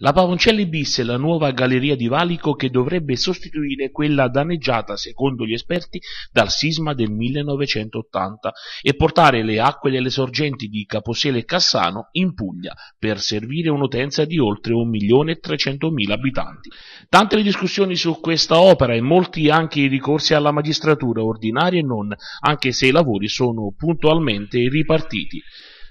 La Pavoncelli bis è la nuova galleria di valico che dovrebbe sostituire quella danneggiata, secondo gli esperti, dal sisma del 1980 e portare le acque delle sorgenti di Caposele e Cassano in Puglia per servire un'utenza di oltre 1.300.000 abitanti. Tante le discussioni su questa opera e molti anche i ricorsi alla magistratura ordinaria e non, anche se i lavori sono puntualmente ripartiti.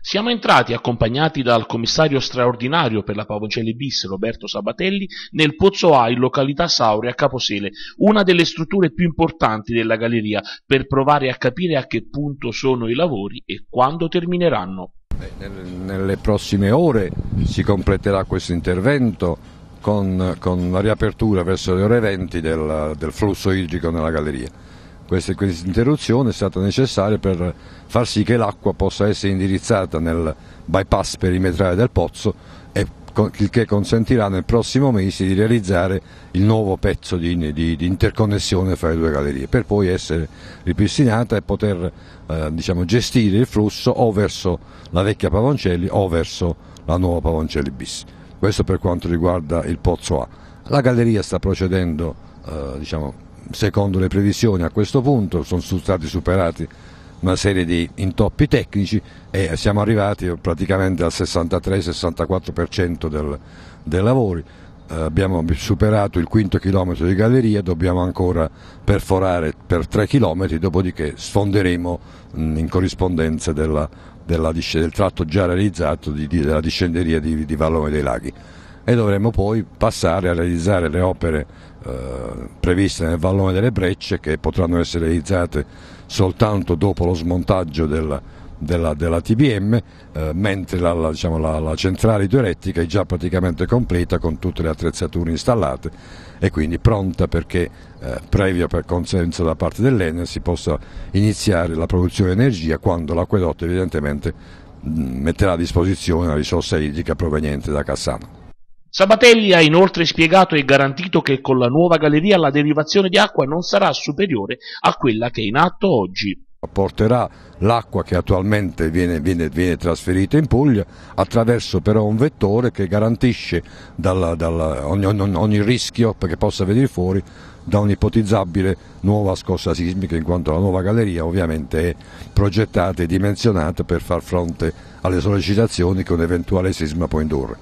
Siamo entrati, accompagnati dal commissario straordinario per la Pavocelli bis Roberto Sabatelli, nel Pozzo A in località Sauria Caposele, una delle strutture più importanti della galleria, per provare a capire a che punto sono i lavori e quando termineranno. Nelle prossime ore si completerà questo intervento con, con la riapertura verso le ore 20 del, del flusso idrico nella galleria. Questa, questa, interruzione è stata necessaria per far sì che l'acqua possa essere indirizzata nel bypass perimetrale del pozzo il che consentirà nel prossimo mese di realizzare il nuovo pezzo di, di, di interconnessione fra le due gallerie per poi essere ripristinata e poter eh, diciamo, gestire il flusso o verso la vecchia Pavoncelli o verso la nuova Pavoncelli bis. Questo per quanto riguarda il pozzo A. La galleria sta procedendo eh, diciamo, secondo le previsioni a questo punto sono stati superati una serie di intoppi tecnici e siamo arrivati praticamente al 63-64% del, dei lavori. Eh, abbiamo superato il quinto chilometro di galleria, dobbiamo ancora perforare per 3 chilometri, dopodiché sfonderemo mh, in corrispondenza della, della, del tratto già realizzato di, di, della discenderia di, di Vallone dei Laghi e dovremo poi passare a realizzare le opere eh, previste nel vallone delle brecce che potranno essere realizzate soltanto dopo lo smontaggio del, della, della, TBM, eh, mentre la, la, diciamo, la, la centrale idroelettrica è già praticamente completa con tutte le attrezzature installate e quindi pronta perché eh, previa per consenso da parte dell'Ener si possa iniziare la produzione di energia quando l'acquedotto evidentemente mm, metterà a disposizione la risorsa idrica proveniente da Cassano. Sabatelli ha inoltre spiegato e garantito che con la nuova galleria la derivazione di acqua non sarà superiore a quella che è in atto oggi porterà l'acqua che attualmente viene, viene, viene, trasferita in Puglia attraverso però un vettore che garantisce dalla, dalla, ogni, ogni, ogni, rischio che possa venire fuori da un'ipotizzabile nuova scossa sismica in quanto la nuova galleria ovviamente è progettata e dimensionata per far fronte alle sollecitazioni che un eventuale sisma può indurre.